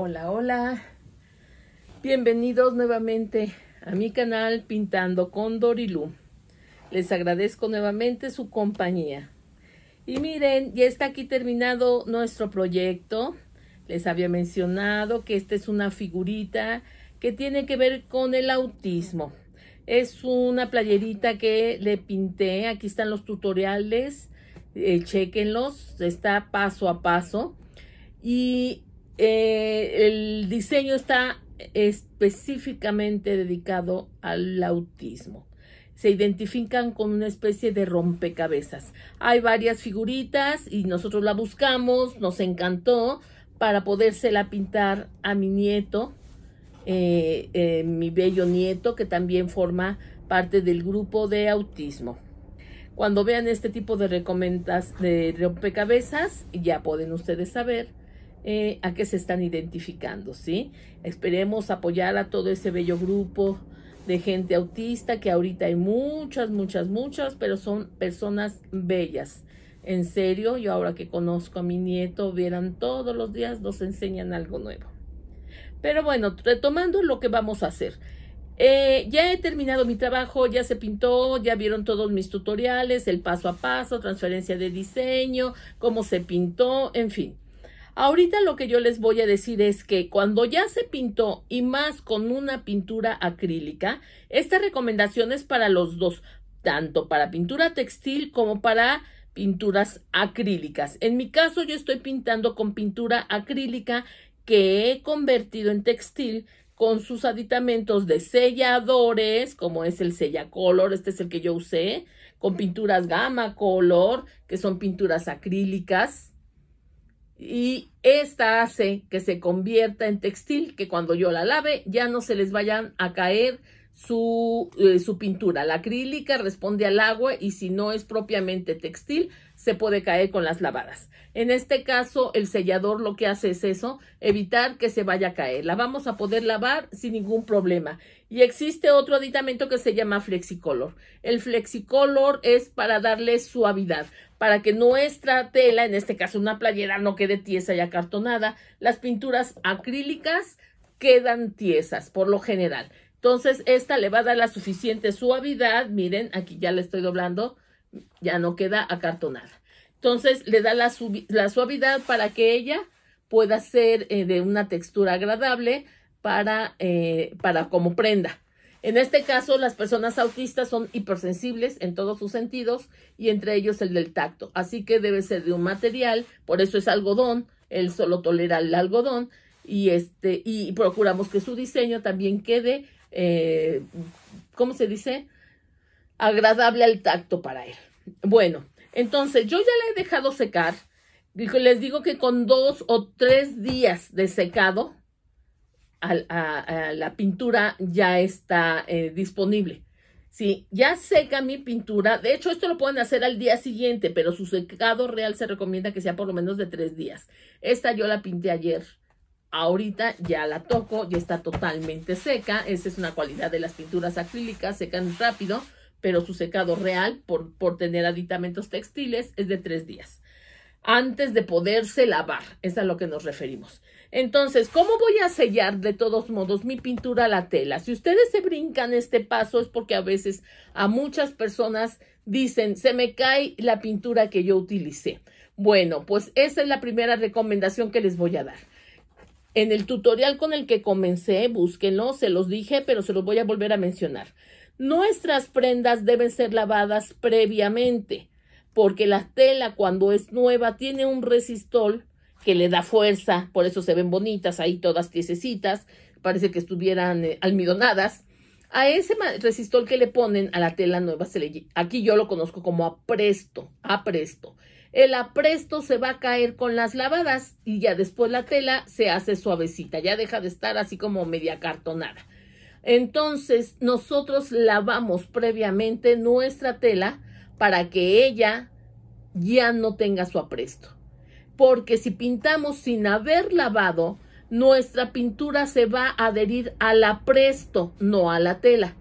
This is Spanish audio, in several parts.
Hola, hola. Bienvenidos nuevamente a mi canal Pintando con Dorilú. Les agradezco nuevamente su compañía. Y miren, ya está aquí terminado nuestro proyecto. Les había mencionado que esta es una figurita que tiene que ver con el autismo. Es una playerita que le pinté. Aquí están los tutoriales. Eh, chequenlos. Está paso a paso. Y eh, el diseño está específicamente dedicado al autismo. Se identifican con una especie de rompecabezas. Hay varias figuritas y nosotros la buscamos, nos encantó para podérsela pintar a mi nieto, eh, eh, mi bello nieto, que también forma parte del grupo de autismo. Cuando vean este tipo de recomendas de rompecabezas, ya pueden ustedes saber eh, a qué se están identificando, ¿sí? Esperemos apoyar a todo ese bello grupo de gente autista, que ahorita hay muchas, muchas, muchas, pero son personas bellas. En serio, yo ahora que conozco a mi nieto, vieran todos los días, nos enseñan algo nuevo. Pero bueno, retomando lo que vamos a hacer. Eh, ya he terminado mi trabajo, ya se pintó, ya vieron todos mis tutoriales, el paso a paso, transferencia de diseño, cómo se pintó, en fin. Ahorita lo que yo les voy a decir es que cuando ya se pintó y más con una pintura acrílica, esta recomendación es para los dos, tanto para pintura textil como para pinturas acrílicas. En mi caso yo estoy pintando con pintura acrílica que he convertido en textil con sus aditamentos de selladores, como es el sellacolor, este es el que yo usé, con pinturas gama color, que son pinturas acrílicas, y esta hace que se convierta en textil, que cuando yo la lave ya no se les vayan a caer eh, su, pintura. La acrílica responde al agua y si no es propiamente textil, se puede caer con las lavadas. En este caso, el sellador lo que hace es eso, evitar que se vaya a caer. La vamos a poder lavar sin ningún problema. Y existe otro aditamento que se llama flexicolor. El flexicolor es para darle suavidad, para que nuestra tela, en este caso una playera, no quede tiesa y acartonada. Las pinturas acrílicas quedan tiesas por lo general. Entonces, esta le va a dar la suficiente suavidad. Miren, aquí ya la estoy doblando, ya no queda acartonada. Entonces, le da la, suavidad para que ella pueda ser eh, de una textura agradable para, eh, para como prenda. En este caso, las personas autistas son hipersensibles en todos sus sentidos y entre ellos el del tacto. Así que debe ser de un material, por eso es algodón, él solo tolera el algodón y, este, y procuramos que su diseño también quede eh, ¿cómo se dice? Agradable al tacto para él. Bueno, entonces yo ya la he dejado secar. Les digo que con dos o tres días de secado, la pintura ya está eh, disponible. Sí, ya seca mi pintura. De hecho, esto lo pueden hacer al día siguiente, pero su secado real se recomienda que sea por lo menos de tres días. Esta yo la pinté ayer Ahorita ya la toco, ya está totalmente seca. Esa es una cualidad de las pinturas acrílicas, secan rápido, pero su secado real, por, por tener aditamentos textiles, es de tres días antes de poderse lavar. Es a lo que nos referimos. Entonces, ¿cómo voy a sellar de todos modos mi pintura a la tela? Si ustedes se brincan este paso es porque a veces a muchas personas dicen, se me cae la pintura que yo utilicé. Bueno, pues esa es la primera recomendación que les voy a dar. En el tutorial con el que comencé, búsquenlo, se los dije, pero se los voy a volver a mencionar. Nuestras prendas deben ser lavadas previamente, porque la tela cuando es nueva tiene un resistol que le da fuerza, por eso se ven bonitas ahí todas tiesecitas, parece que estuvieran eh, almidonadas. A ese resistol que le ponen a la tela nueva se le aquí yo lo conozco como apresto, apresto el apresto se va a caer con las lavadas y ya después la tela se hace suavecita, ya deja de estar así como media cartonada. Entonces nosotros lavamos previamente nuestra tela para que ella ya no tenga su apresto. Porque si pintamos sin haber lavado, nuestra pintura se va a adherir al apresto, no a la tela.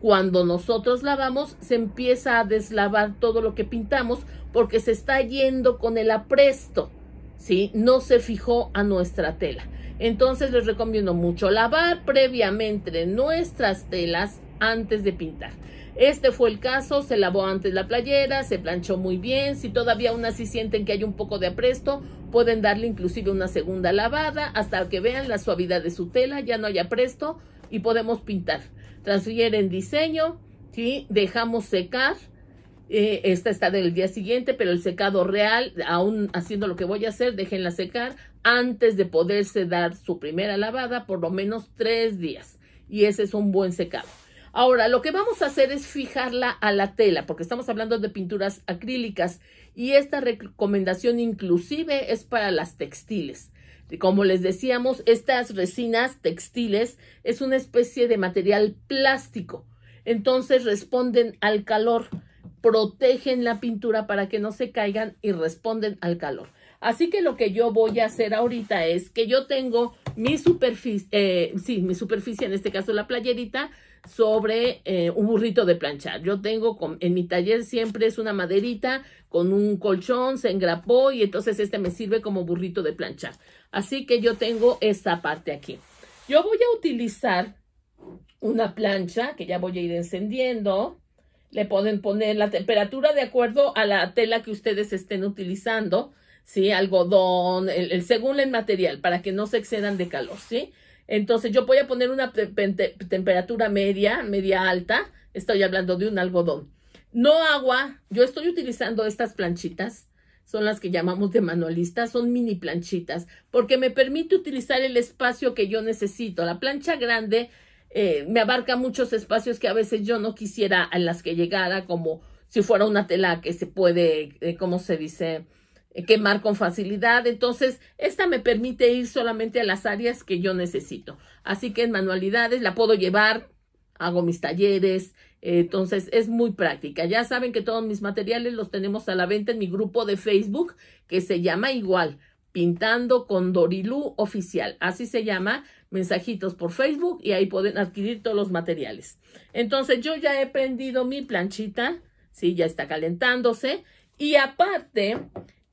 Cuando nosotros lavamos, se empieza a deslavar todo lo que pintamos porque se está yendo con el apresto, ¿sí? No se fijó a nuestra tela. Entonces les recomiendo mucho lavar previamente nuestras telas antes de pintar. Este fue el caso, se lavó antes la playera, se planchó muy bien, si todavía aún así sienten que hay un poco de apresto, pueden darle inclusive una segunda lavada hasta que vean la suavidad de su tela, ya no hay apresto y podemos pintar. Transfieren diseño, ¿sí? dejamos secar eh, esta está del día siguiente, pero el secado real, aún haciendo lo que voy a hacer, déjenla secar antes de poderse dar su primera lavada por lo menos tres días. Y ese es un buen secado. Ahora, lo que vamos a hacer es fijarla a la tela, porque estamos hablando de pinturas acrílicas y esta recomendación inclusive es para las textiles. Como les decíamos, estas resinas textiles es una especie de material plástico, entonces responden al calor protegen la pintura para que no se caigan y responden al calor. Así que lo que yo voy a hacer ahorita es que yo tengo mi superficie, eh, sí, mi superficie, en este caso la playerita, sobre eh, un burrito de planchar. Yo tengo con, en mi taller siempre es una maderita con un colchón, se engrapó y entonces este me sirve como burrito de planchar. Así que yo tengo esta parte aquí. Yo voy a utilizar una plancha que ya voy a ir encendiendo. Le pueden poner la temperatura de acuerdo a la tela que ustedes estén utilizando, ¿sí? Algodón, el, según el material, para que no se excedan de calor, ¿sí? Entonces yo voy a poner una temperatura media, media alta. Estoy hablando de un algodón. No agua. Yo estoy utilizando estas planchitas. Son las que llamamos de manualistas, son mini planchitas, porque me permite utilizar el espacio que yo necesito. La plancha grande eh, me abarca muchos espacios que a veces yo no quisiera en las que llegara, como si fuera una tela que se puede, como eh, ¿cómo se dice? Eh, quemar con facilidad. Entonces, esta me permite ir solamente a las áreas que yo necesito. Así que en manualidades la puedo llevar, hago mis talleres, entonces es muy práctica. Ya saben que todos mis materiales los tenemos a la venta en mi grupo de Facebook que se llama igual, Pintando con Dorilú Oficial. Así se llama mensajitos por Facebook y ahí pueden adquirir todos los materiales. Entonces yo ya he prendido mi planchita, ¿sí? Ya está calentándose. Y aparte,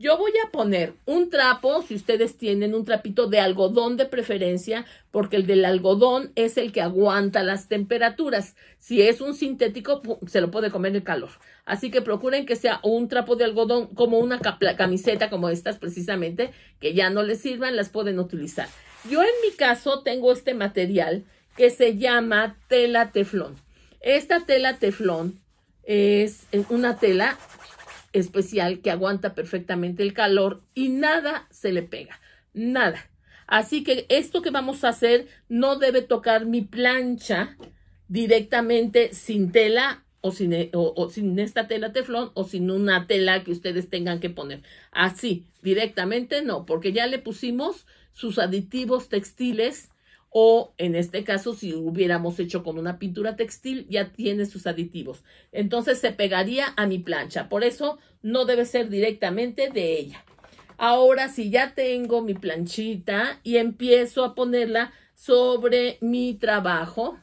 yo voy a poner un trapo, si ustedes tienen un trapito de algodón de preferencia, porque el del algodón es el que aguanta las temperaturas. Si es un sintético, se lo puede comer el calor. Así que procuren que sea un trapo de algodón, como una camiseta como estas precisamente, que ya no les sirvan, las pueden utilizar. Yo en mi caso tengo este material que se llama tela teflón. Esta tela teflón es eh, una tela especial que aguanta perfectamente el calor y nada se le pega, nada. Así que esto que vamos a hacer no debe tocar mi plancha directamente sin tela o sin, eh, esta tela teflón o sin una tela que ustedes tengan que poner. Así, directamente no, porque ya le pusimos sus aditivos textiles o en este caso si hubiéramos hecho con una pintura textil ya tiene sus aditivos. Entonces se pegaría a mi plancha, por eso no debe ser directamente de ella. Ahora si ya tengo mi planchita y empiezo a ponerla sobre mi trabajo,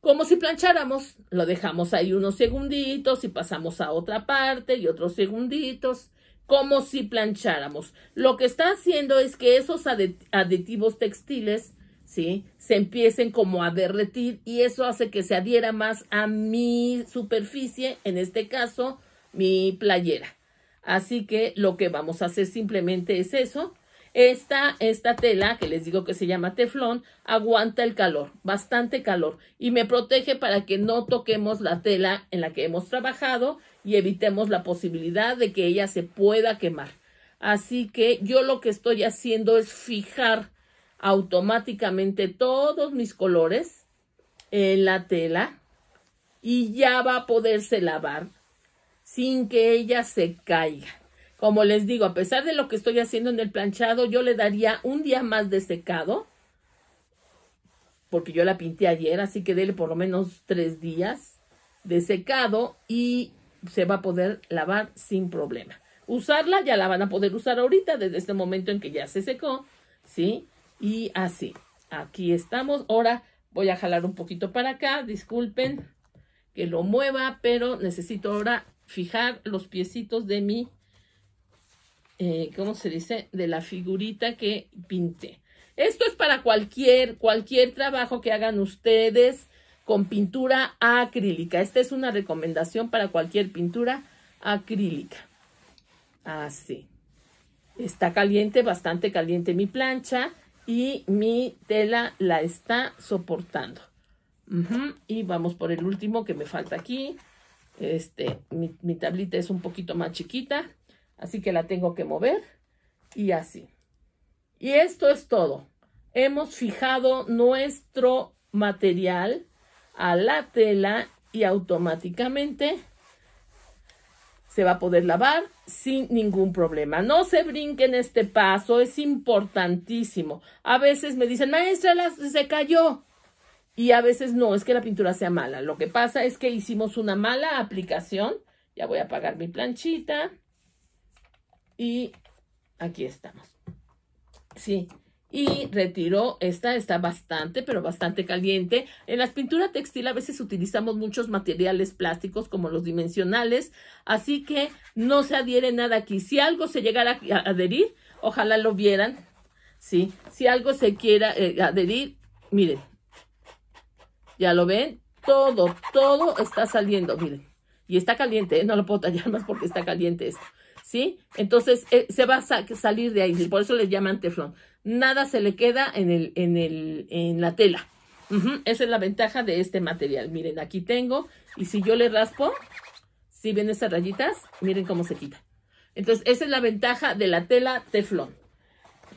como si plancháramos, lo dejamos ahí unos segunditos y pasamos a otra parte y otros segunditos como si plancháramos. Lo que está haciendo es que esos aditivos textiles se empiecen como a derretir y eso hace que se adhiera más a mi superficie, en este caso, mi playera. Así que lo que vamos a hacer simplemente es eso. Esta, esta tela, que les digo que se llama teflón, aguanta el calor, bastante calor, y me protege para que no toquemos la tela en la que hemos trabajado y evitemos la posibilidad de que ella se pueda quemar. Así que yo lo que estoy haciendo es fijar automáticamente todos mis colores en la tela y ya va a poderse lavar sin que ella se caiga. Como les digo, a pesar de lo que estoy haciendo en el planchado, yo le daría un día más de secado, porque yo la pinté ayer, así que déle por lo menos tres días de secado y se va a poder lavar sin problema. Usarla ya la van a poder usar ahorita, desde este momento en que ya se secó, ¿sí? Y así, aquí estamos. Ahora voy a jalar un poquito para acá, disculpen que lo mueva, pero necesito ahora fijar los piecitos de mi, eh, ¿cómo se dice? De la figurita que pinté. Esto es para cualquier, cualquier trabajo que hagan ustedes con pintura acrílica. Esta es una recomendación para cualquier pintura acrílica. Así. Está caliente, bastante caliente mi plancha y mi tela la está soportando. Y vamos por el último que me falta aquí. Este, mi, mi tablita es un poquito más chiquita, así que la tengo que mover y así. Y esto es todo. Hemos fijado nuestro material a la tela y automáticamente se va a poder lavar sin ningún problema. No se brinquen este paso, es importantísimo. A veces me dicen, maestra, se cayó. Y a veces no, es que la pintura sea mala. Lo que pasa es que hicimos una mala aplicación. Ya voy a apagar mi planchita. Y aquí estamos. Sí, y retiró. Esta está bastante, pero bastante caliente. En las pinturas textil a veces utilizamos muchos materiales plásticos como los dimensionales, así que no se adhiere nada aquí. Si algo se llegara a adherir, ojalá lo vieran, ¿sí? Si algo se quiera eh, adherir, miren, ya lo ven, todo, todo está saliendo, miren. Y está caliente, ¿eh? no lo puedo tallar más porque está caliente esto. ¿sí? Entonces eh, se va a salir de ahí, por eso le llaman teflón. Nada se le queda en, el, en, la tela. Esa es la ventaja de este material. Miren, aquí tengo, y si yo le raspo, si ven esas rayitas, miren cómo se quita. Entonces, esa es la ventaja de la tela teflón.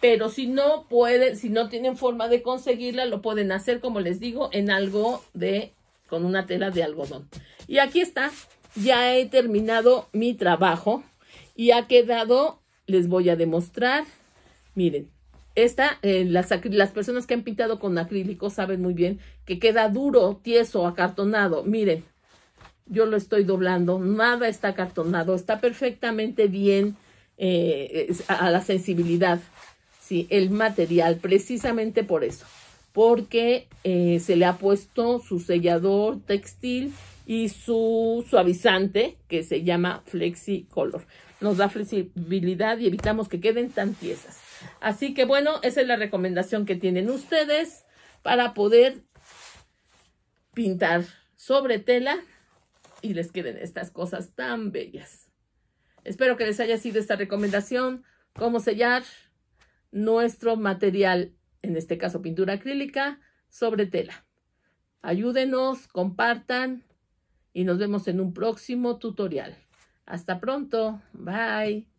Pero si no pueden, si no tienen forma de conseguirla, lo pueden hacer, como les digo, en algo de, con una tela de algodón. Y aquí está, ya he terminado mi trabajo y ha quedado, les voy a demostrar, miren, esta, eh, las, personas que han pintado con acrílico saben muy bien que queda duro, tieso, acartonado. Miren, yo lo estoy doblando, nada está acartonado, está perfectamente bien eh, a, la sensibilidad, ¿sí? el material, precisamente por eso, porque eh, se le ha puesto su sellador textil y su suavizante que se llama Flexi Color nos da flexibilidad y evitamos que queden tan tiesas. Así que bueno, esa es la recomendación que tienen ustedes para poder pintar sobre tela y les queden estas cosas tan bellas. Espero que les haya sido esta recomendación, cómo sellar nuestro material, en este caso pintura acrílica, sobre tela. Ayúdenos, compartan y nos vemos en un próximo tutorial. Hasta pronto. Bye.